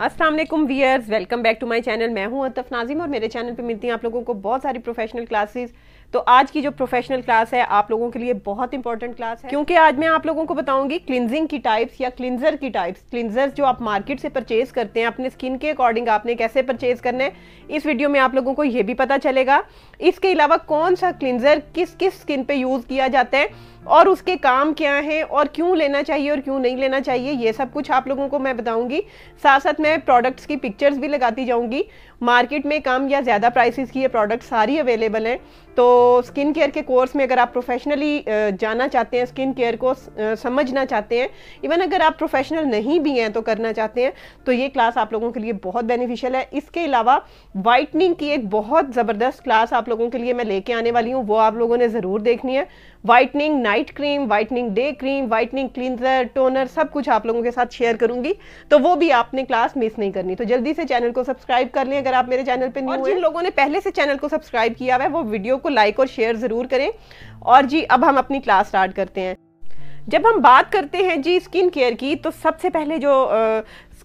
वालेकुम viewers welcome back to my channel मैं हूं अतफ नाजिम और मेरे चैनल पे मिलती हैं आप लोगों को बहुत सारी प्रोफेशनल क्लासेस तो आज की जो प्रोफेशनल क्लास है आप लोगों के लिए बहुत इंपॉर्टेंट क्लास है क्योंकि आज मैं आप लोगों को बताऊंगी क्लिनजिंग की टाइप्स या क्लिनजर की टाइप्स क्लिनजर जो आप मार्केट से परचेज करते हैं अपने स्किन के अकॉर्डिंग आपने कैसे परचेज करना है इस वीडियो में आप लोगों को ये भी पता चलेगा इसके अलावा कौन सा क्लिनजर किस किस स्किन पे यूज़ किया जाता है और उसके काम क्या हैं और क्यों लेना चाहिए और क्यों नहीं लेना चाहिए ये सब कुछ आप लोगों को मैं बताऊंगी साथ साथ मैं प्रोडक्ट्स की पिक्चर्स भी लगाती जाऊंगी मार्केट में कम या ज़्यादा प्राइसेस की ये प्रोडक्ट सारी अवेलेबल हैं तो स्किन केयर के कोर्स में अगर आप प्रोफेशनली जाना चाहते हैं स्किन केयर को समझना चाहते हैं इवन अगर आप प्रोफेशनल नहीं भी हैं तो करना चाहते हैं तो ये क्लास आप लोगों के लिए बहुत बेनिफिशियल है इसके अलावा वाइटनिंग की एक बहुत ज़बरदस्त क्लास आप लोगों के लिए मैं लेके आने वाली हूँ वो आप लोगों ने ज़रूर देखनी है whitening night cream whitening day cream whitening cleanser toner सब कुछ आप लोगों के साथ शेयर करूंगी तो वो भी आपने क्लास मिस नहीं करनी तो जल्दी से चैनल को सब्सक्राइब कर लें अगर आप मेरे चैनल पर और जिन लोगों ने पहले से चैनल को सब्सक्राइब किया हुआ है वो वीडियो को लाइक और शेयर ज़रूर करें और जी अब हम अपनी क्लास स्टार्ट करते हैं जब हम बात करते हैं जी स्किन केयर की तो सबसे पहले जो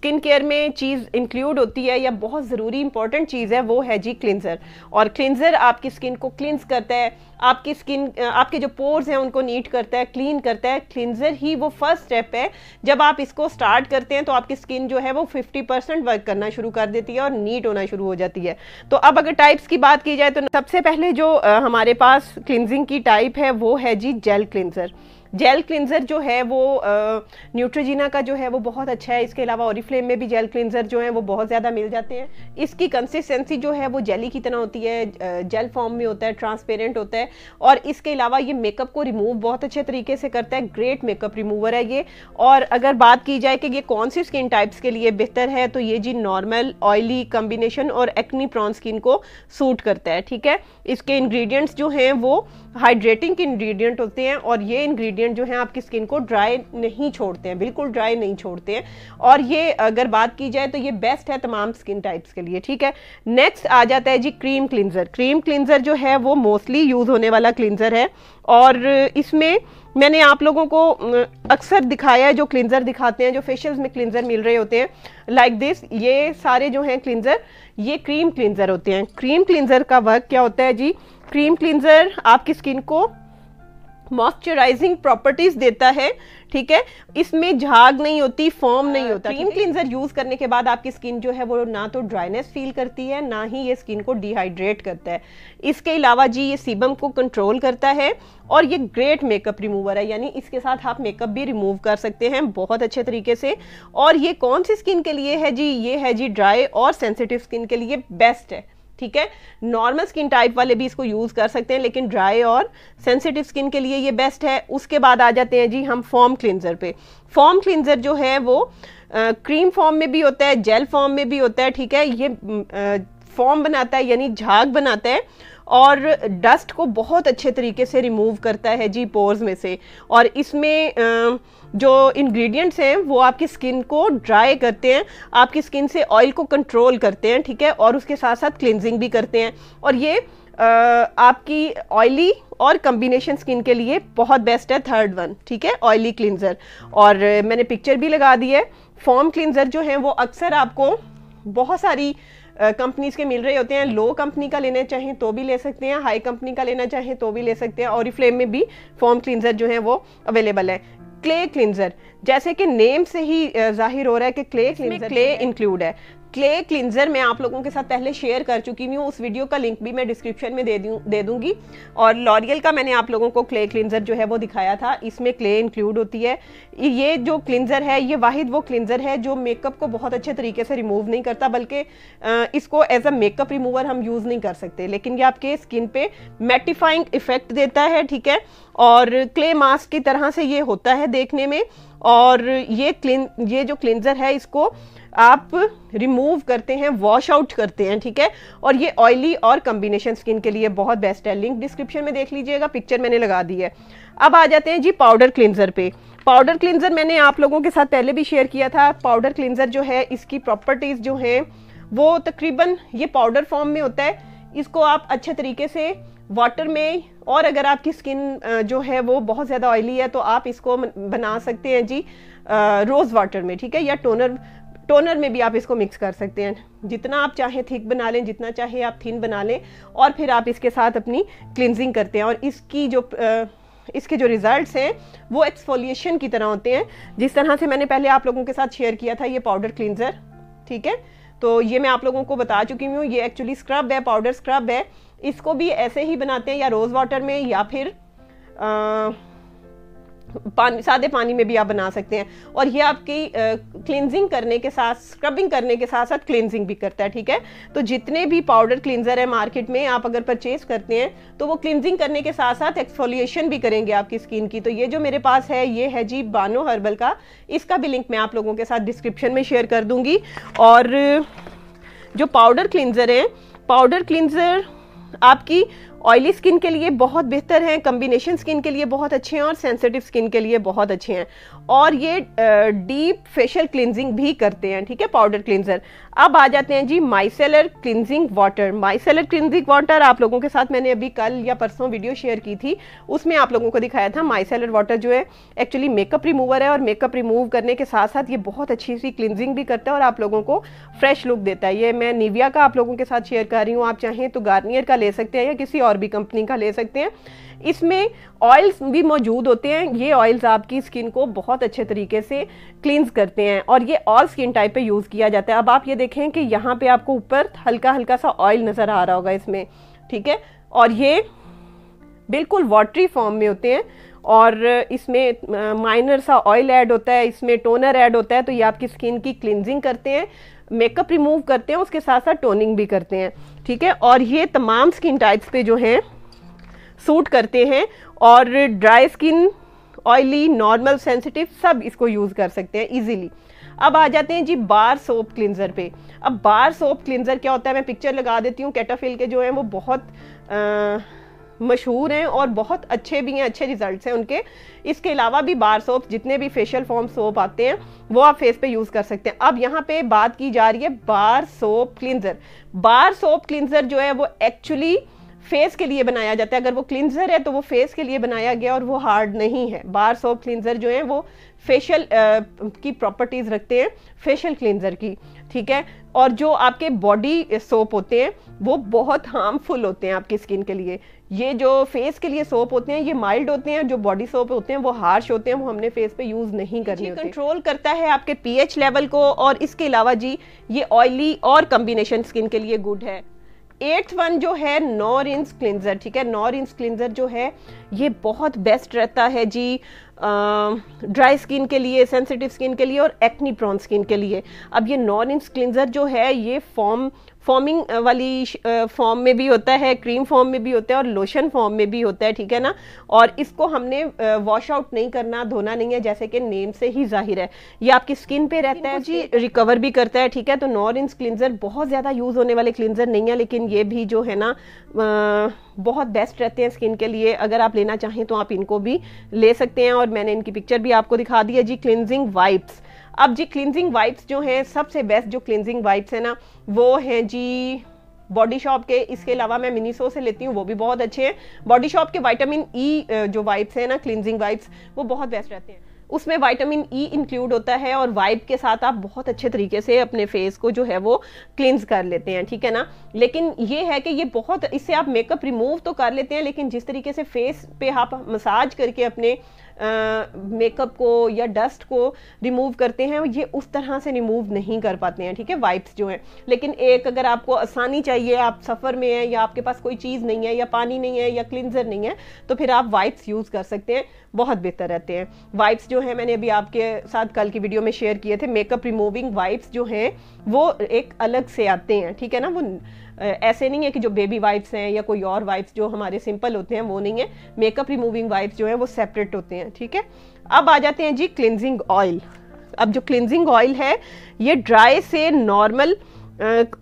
स्किन केयर में चीज़ इंक्लूड होती है या बहुत ज़रूरी इंपॉर्टेंट चीज़ है वो है जी क्लिनजर और क्लिनजर आपकी स्किन को क्लिनस करता है आपकी स्किन आपके जो पोर्स हैं उनको नीट करता है क्लीन करता है क्लिनजर ही वो फर्स्ट स्टेप है जब आप इसको स्टार्ट करते हैं तो आपकी स्किन जो है वो फिफ्टी परसेंट वर्क करना शुरू कर देती है और नीट होना शुरू हो जाती है तो अब अगर टाइप्स की बात की जाए तो सबसे पहले जो हमारे पास क्लिनजिंग की टाइप है वो है जी जेल क्लिनजर जेल क्लिनज़र जो है वो न्यूट्रोजीना का जो है वो बहुत अच्छा है इसके अलावा ओरिफ्लेम में भी जेल क्लिनज़र जो है वो बहुत ज़्यादा मिल जाते हैं इसकी कंसिस्टेंसी जो है वो जेली की तरह होती है जेल फॉर्म में होता है ट्रांसपेरेंट होता है और इसके अलावा ये मेकअप को रिमूव बहुत अच्छे तरीके से करता है ग्रेट मेकअप रिमूवर है ये और अगर बात की जाए कि ये कौन सी स्किन टाइप्स के लिए बेहतर है तो ये जी नॉर्मल ऑयली कम्बिनेशन और एक्नी प्रॉन स्किन को सूट करता है ठीक है इसके इंग्रेडिएंट्स जो हैं वो हाइड्रेटिंग के इंग्रेडिएंट होते हैं और ये इंग्रेडिएंट जो है आपकी स्किन को ड्राई नहीं छोड़ते हैं बिल्कुल ड्राई नहीं छोड़ते हैं और ये अगर बात की जाए तो ये बेस्ट है तमाम स्किन टाइप्स के लिए ठीक है नेक्स्ट आ जाता है जी क्रीम क्लिनजर क्रीम क्लिनजर जो है वो मोस्टली यूज़ होने वाला क्लिनजर है और इसमें मैंने आप लोगों को अक्सर दिखाया है जो क्लिनज़र दिखाते हैं जो फेशियल्स में क्लिनज़र मिल रहे होते हैं लाइक like दिस ये सारे जो हैं क्लिनज़र ये क्रीम क्लिनज़र होते हैं क्रीम क्लिनज़र का वर्क क्या होता है जी क्रीम क्लिनज़र आपकी स्किन को मॉइस्चराइजिंग प्रॉपर्टीज देता है ठीक है इसमें झाग नहीं होती फॉर्म नहीं होता क्रीम क्लींजर यूज करने के बाद आपकी स्किन जो है वो ना तो ड्राइनेस फील करती है ना ही ये स्किन को डिहाइड्रेट करता है इसके अलावा जी ये सीबम को कंट्रोल करता है और ये ग्रेट मेकअप रिमूवर है यानी इसके साथ आप मेकअप भी रिमूव कर सकते हैं बहुत अच्छे तरीके से और ये कौन सी स्किन के लिए है जी ये है जी ड्राई और सेंसिटिव स्किन के लिए बेस्ट है ठीक है नॉर्मल स्किन टाइप वाले भी इसको यूज़ कर सकते हैं लेकिन ड्राई और सेंसिटिव स्किन के लिए ये बेस्ट है उसके बाद आ जाते हैं जी हम फॉर्म क्लिनजर पे फॉर्म क्लिनजर जो है वो क्रीम फॉर्म में भी होता है जेल फॉर्म में भी होता है ठीक है ये फॉर्म बनाता है यानी झाग बनाता है और डस्ट को बहुत अच्छे तरीके से रिमूव करता है जी पोर्स में से और इसमें जो इंग्रेडिएंट्स हैं वो आपकी स्किन को ड्राई करते हैं आपकी स्किन से ऑयल को कंट्रोल करते हैं ठीक है और उसके साथ साथ क्लिनजिंग भी करते हैं और ये आपकी ऑयली और कम्बिनेशन स्किन के लिए बहुत बेस्ट है थर्ड वन ठीक है ऑयली क्लिनजर और मैंने पिक्चर भी लगा दी है फॉर्म क्लिनजर जो है वो अक्सर आपको बहुत सारी कंपनीज के मिल रहे होते हैं लो कंपनी का लेना चाहें तो भी ले सकते हैं हाई कंपनी का लेना चाहें तो भी ले सकते हैं और फ्लेम में भी फॉर्म क्लिनजर जो है वो अवेलेबल है क्ले क्लिनजर जैसे कि नेम से ही जाहिर हो रहा है कि क्ले क्लिनजर क्ले इंक्लूड है क्ले क्लिनजर मैं आप लोगों के साथ पहले शेयर कर चुकी हूँ उस वीडियो का लिंक भी मैं डिस्क्रिप्शन में दे दूँ दे दूँगी और लॉरियल का मैंने आप लोगों को क्ले क्लिनजर जो है वो दिखाया था इसमें क्ले इंक्लूड होती है ये जो क्लिनजर है ये वाहिद वो क्लिनजर है जो मेकअप को बहुत अच्छे तरीके से रिमूव नहीं करता बल्कि इसको एज अ मेकअप रिमूवर हम यूज़ नहीं कर सकते लेकिन ये आपके स्किन पे मेटिफाइंग इफेक्ट देता है ठीक है और क्ले मास्क की तरह से ये होता है देखने में और ये क्लिन ये जो क्लिनज़र है इसको आप रिमूव करते हैं वॉश आउट करते हैं ठीक है और ये ऑयली और कम्बिनेशन स्किन के लिए बहुत बेस्ट है लिंक डिस्क्रिप्शन में देख लीजिएगा पिक्चर मैंने लगा दी है अब आ जाते हैं जी पाउडर क्लिनज़र पे पाउडर क्लिनज़र मैंने आप लोगों के साथ पहले भी शेयर किया था पाउडर क्लिनज़र जो है इसकी प्रॉपर्टीज़ जो हैं वो तकरीबन ये पाउडर फॉर्म में होता है इसको आप अच्छे तरीके से वाटर में और अगर आपकी स्किन जो है वो बहुत ज़्यादा ऑयली है तो आप इसको बना सकते हैं जी रोज़ वाटर में ठीक है या टोनर टोनर में भी आप इसको मिक्स कर सकते हैं जितना आप चाहें थिक बना लें जितना चाहे आप थिन बना लें और फिर आप इसके साथ अपनी क्लिनजिंग करते हैं और इसकी जो इसके जो रिज़ल्ट्स हैं वो एक्सफोलिएशन की तरह होते हैं जिस तरह से मैंने पहले आप लोगों के साथ शेयर किया था ये पाउडर क्लिनज़र ठीक है तो ये मैं आप लोगों को बता चुकी हूँ ये एक्चुअली स्क्रब है पाउडर स्क्रब है इसको भी ऐसे ही बनाते हैं या रोज़ वाटर में या फिर आ, पानी सादे पानी में भी आप बना सकते हैं और ये आपकी क्लिनजिंग करने के साथ स्क्रबिंग करने के साथ साथ क्लिनजिंग भी करता है ठीक है तो जितने भी पाउडर क्लिनजर है मार्केट में आप अगर परचेज करते हैं तो वो क्लिनजिंग करने के साथ साथ एक्सफोलिएशन भी करेंगे आपकी स्किन की तो ये जो मेरे पास है ये है जी बानो हर्बल का इसका भी लिंक मैं आप लोगों के साथ डिस्क्रिप्शन में शेयर कर दूंगी और जो पाउडर क्लिनजर है पाउडर क्लिनजर आपकी ऑयली स्किन के लिए बहुत बेहतर हैं कम्बिनेशन स्किन के लिए बहुत अच्छे हैं और सेंसिटिव स्किन के लिए बहुत अच्छे हैं और ये डीप फेशियल क्लिनजिंग भी करते हैं ठीक है पाउडर क्लिनजर अब आ जाते हैं जी micellar cleansing water micellar cleansing water आप लोगों के साथ मैंने अभी कल या परसों वीडियो शेयर की थी उसमें आप लोगों को दिखाया था माइसेलर वाटर जो है एक्चुअली मेकअप रिमूवर है और मेकअप रिमूव करने के साथ साथ ये बहुत अच्छी सी क्लिनजिंग भी करता है और आप लोगों को फ्रेश लुक देता है ये मैं निविया का आप लोगों के साथ शेयर कर रही हूँ आप चाहें तो गार्नियर का ले सकते हैं या किसी और और भी कंपनी का ले सकते हैं इसमें ऑयल्स भी मौजूद होते हैं ये ऑयल्स आपकी स्किन को बहुत अच्छे तरीके से क्लींस करते हैं और ये ऑल स्किन टाइप पे यूज़ किया जाता है अब आप ये देखें कि यहाँ पे आपको ऊपर हल्का हल्का सा ऑयल नज़र आ रहा होगा इसमें ठीक है और ये बिल्कुल वाटरी फॉर्म में होते हैं और इसमें माइनर सा ऑयल ऐड होता है इसमें टोनर ऐड होता है तो ये आपकी स्किन की क्लिनजिंग करते हैं मेकअप रिमूव करते हैं उसके साथ साथ टोनिंग भी करते हैं ठीक है और ये तमाम स्किन टाइप्स पे जो हैं सूट करते हैं और dry skin oily normal sensitive सब इसको यूज़ कर सकते हैं इजीली अब आ जाते हैं जी बार सोप क्लिनज़र पे अब बार सोप क्लिनज़र क्या होता है मैं पिक्चर लगा देती हूँ कैटाफिल के जो हैं वो बहुत आ, मशहूर हैं और बहुत अच्छे भी हैं अच्छे रिजल्ट हैं उनके इसके अलावा भी बार सोप जितने भी फेशियल फॉर्म सोप आते हैं वो आप फेस पे यूज़ कर सकते हैं अब यहाँ पे बात की जा रही है bar soap cleanser bar soap cleanser जो है वो एक्चुअली फेस के लिए बनाया जाता है अगर वो क्लिनजर है तो वो फेस के लिए बनाया गया और वो हार्ड नहीं है बार सोप क्लिनजर जो है वो फेशियल की प्रॉपर्टीज़ रखते हैं फेशियल क्लिनजर की ठीक है और जो आपके बॉडी सोप होते हैं वो बहुत हार्मफुल होते हैं आपकी स्किन के लिए ये जो फेस के लिए सोप होते हैं ये माइल्ड होते हैं जो बॉडी सोप होते हैं वो हार्श होते हैं वो हमने फेस पे यूज़ नहीं करने होते कंट्रोल करता है आपके पीएच लेवल को और इसके अलावा जी ये ऑयली और कम्बिनेशन स्किन के लिए गुड है एट्थ वन जो है नौ इंस क्लिनजर ठीक है नॉर इंस क्लिनजर जो है ये बहुत बेस्ट रहता है जी ड्राई स्किन के लिए सेंसिटिव स्किन के लिए और एक्नी प्रॉन स्किन के लिए अब ये नॉर इंस क्लिनजर जो है ये फॉर्म फॉर्मिंग uh, वाली फॉर्म uh, में भी होता है क्रीम फॉर्म में भी होता है और लोशन फॉर्म में भी होता है ठीक है ना और इसको हमने वॉश uh, आउट नहीं करना धोना नहीं है जैसे कि नेम से ही जाहिर है ये आपकी स्किन पे रहता है जी रिकवर भी करता है ठीक है तो नॉरिंस क्लिनजर बहुत ज़्यादा यूज़ होने वाले क्लिनजर नहीं है लेकिन ये भी जो है ना बहुत बेस्ट रहते हैं स्किन के लिए अगर आप लेना चाहें तो आप इनको भी ले सकते हैं और मैंने इनकी पिक्चर भी आपको दिखा दी है जी क्लिनजिंग वाइप्स अब जी क्लिनजिंग वाइप्स जो हैं सबसे बेस्ट जो क्लिनजिंग वाइप्स हैं ना वो हैं जी बॉडी शॉप के इसके अलावा मैं मिनीसो से लेती हूँ वो भी बहुत अच्छे हैं बॉडी शॉप के वाइटामिन ई e, जो वाइप्स हैं ना क्लिनजिंग वाइप्स वो बहुत बेस्ट रहते हैं उसमें वाइटामिन ई e इंक्लूड होता है और वाइप के साथ आप बहुत अच्छे तरीके से अपने फेस को जो है वो क्लींस कर लेते हैं ठीक है ना लेकिन ये है कि ये बहुत इससे आप मेकअप रिमूव तो कर लेते हैं लेकिन जिस तरीके से फेस पे आप मसाज करके अपने मेकअप को या डस्ट को रिमूव करते हैं ये उस तरह से रिमूव नहीं कर पाते हैं ठीक है वाइप्स जो हैं लेकिन एक अगर आपको आसानी चाहिए आप सफ़र में हैं या आपके पास कोई चीज़ नहीं है या पानी नहीं है या क्लिनजर नहीं है तो फिर आप वाइप्स यूज़ कर सकते हैं बहुत बेहतर रहते हैं वाइप्स जो हैं मैंने अभी आपके साथ कल की वीडियो में शेयर किए थे मेकअप रिमूविंग वाइप्स जो हैं वो एक अलग से आते हैं ठीक है ना वो ऐसे नहीं है कि जो बेबी वाइप्स हैं या कोई और वाइप्स जो हमारे सिंपल होते हैं वो नहीं है मेकअप रिमूविंग वाइप्स जो है वो सेपरेट होते हैं ठीक है अब आ जाते हैं जी क्लिनजिंग ऑयल अब जो क्लिनजिंग ऑयल है ये ड्राई से नॉर्मल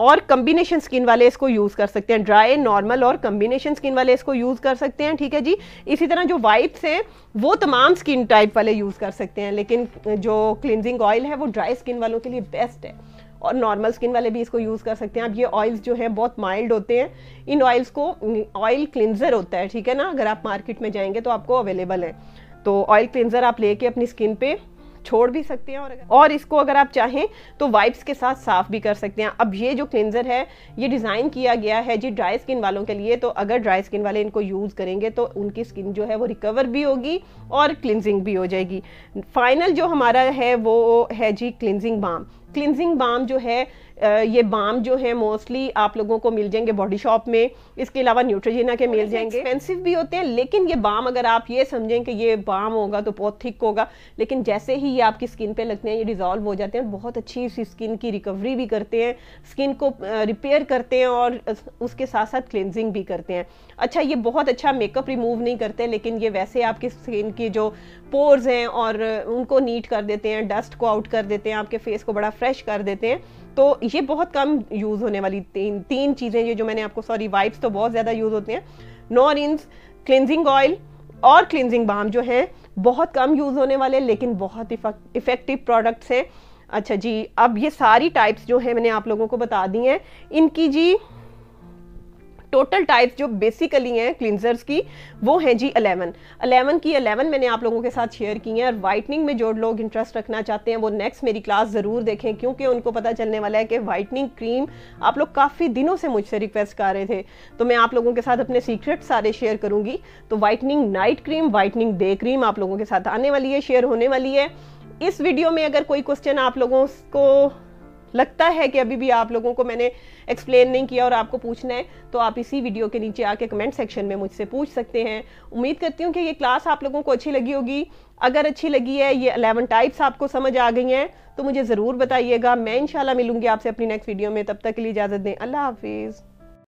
और कम्बिनेशन स्किन वाले इसको यूज़ कर सकते हैं ड्राई नॉर्मल और कम्बिनेशन स्किन वाले इसको यूज़ कर सकते हैं ठीक है जी इसी तरह जो वाइप्स हैं वो तमाम स्किन टाइप वाले यूज़ कर सकते हैं लेकिन जो क्लिनजिंग ऑयल है वो ड्राई स्किन वालों के लिए बेस्ट है और नॉर्मल स्किन वाले भी इसको यूज़ कर सकते हैं अब ये ऑयल्स जो हैं बहुत माइल्ड होते हैं इन ऑयल्स को ऑयल क्लिनजर होता है ठीक है ना अगर आप मार्केट में जाएंगे तो आपको अवेलेबल है तो ऑयल क्लिनजर आप लेके अपनी स्किन पे छोड़ भी सकते हैं और और इसको अगर आप चाहें तो वाइप्स के साथ साफ भी कर सकते हैं अब ये जो क्लिनजर है ये डिज़ाइन किया गया है जी ड्राई स्किन वालों के लिए तो अगर ड्राई स्किन वाले इनको यूज़ करेंगे तो उनकी स्किन जो है वो रिकवर भी होगी और क्लिनजिंग भी हो जाएगी फाइनल जो हमारा है वो है जी क्लिनजिंग बाम क्लिनजिंग बाम जो है ये बाम जो है मोस्टली आप लोगों को मिल जाएंगे बॉडी शॉप में इसके अलावा न्यूट्रोजिना के मिल जाएंगे एक्सपेंसिव भी होते हैं लेकिन ये बाम अगर आप ये समझें कि ये बाम होगा तो बहुत थिक होगा लेकिन जैसे ही ये आपकी स्किन पे लगते हैं ये डिज़ोल्व हो जाते हैं बहुत अच्छी सी स्किन की रिकवरी भी करते हैं स्किन को रिपेयर करते हैं और उसके साथ साथ क्लिनजिंग भी करते हैं अच्छा ये बहुत अच्छा मेकअप रिमूव नहीं करते लेकिन ये वैसे आपकी स्किन की जो पोर्स हैं और उनको नीट कर देते हैं डस्ट को आउट कर देते हैं आपके फेस को बड़ा फ्रेश कर देते हैं तो ये बहुत कम यूज़ होने वाली तीन तीन चीज़ें ये जो मैंने आपको सॉरी वाइप्स तो बहुत ज़्यादा यूज़ होते हैं नॉरिन्स क्लिनजिंग ऑयल और क्लिनजिंग बाम जो हैं बहुत कम यूज़ होने वाले लेकिन बहुत इफ़ेक्टिव प्रोडक्ट्स हैं अच्छा जी अब ये सारी टाइप्स जो हैं मैंने आप लोगों को बता दी हैं इनकी जी टोटल टाइप्स जो बेसिकली हैं क्लिनजर्स की वो हैं जी अलेवन अलेवन की अलेवन मैंने आप लोगों के साथ शेयर की हैं और वाइटनिंग में जो लोग इंटरेस्ट रखना चाहते हैं वो नेक्स्ट मेरी क्लास ज़रूर देखें क्योंकि उनको पता चलने वाला है कि वाइटनिंग क्रीम आप लोग काफ़ी दिनों से मुझसे रिक्वेस्ट कर रहे थे तो मैं आप लोगों के साथ अपने सीक्रेट सारे शेयर करूँगी तो whitening night cream whitening day cream आप लोगों के साथ आने वाली है शेयर होने वाली है इस वीडियो में अगर कोई क्वेश्चन आप लोगों को लगता है कि अभी भी आप लोगों को मैंने एक्सप्लेन नहीं किया और आपको पूछना है तो आप इसी वीडियो के नीचे आके कमेंट सेक्शन में मुझसे पूछ सकते हैं उम्मीद करती हूँ कि ये क्लास आप लोगों को अच्छी लगी होगी अगर अच्छी लगी है ये अलेवन टाइप्स आपको समझ आ गई हैं तो मुझे ज़रूर बताइएगा मैं इंशाल्लाह मिलूंगी आपसे अपनी नेक्स्ट वीडियो में तब तक के लिए इजाज़त दें अल्लाह हाफिज़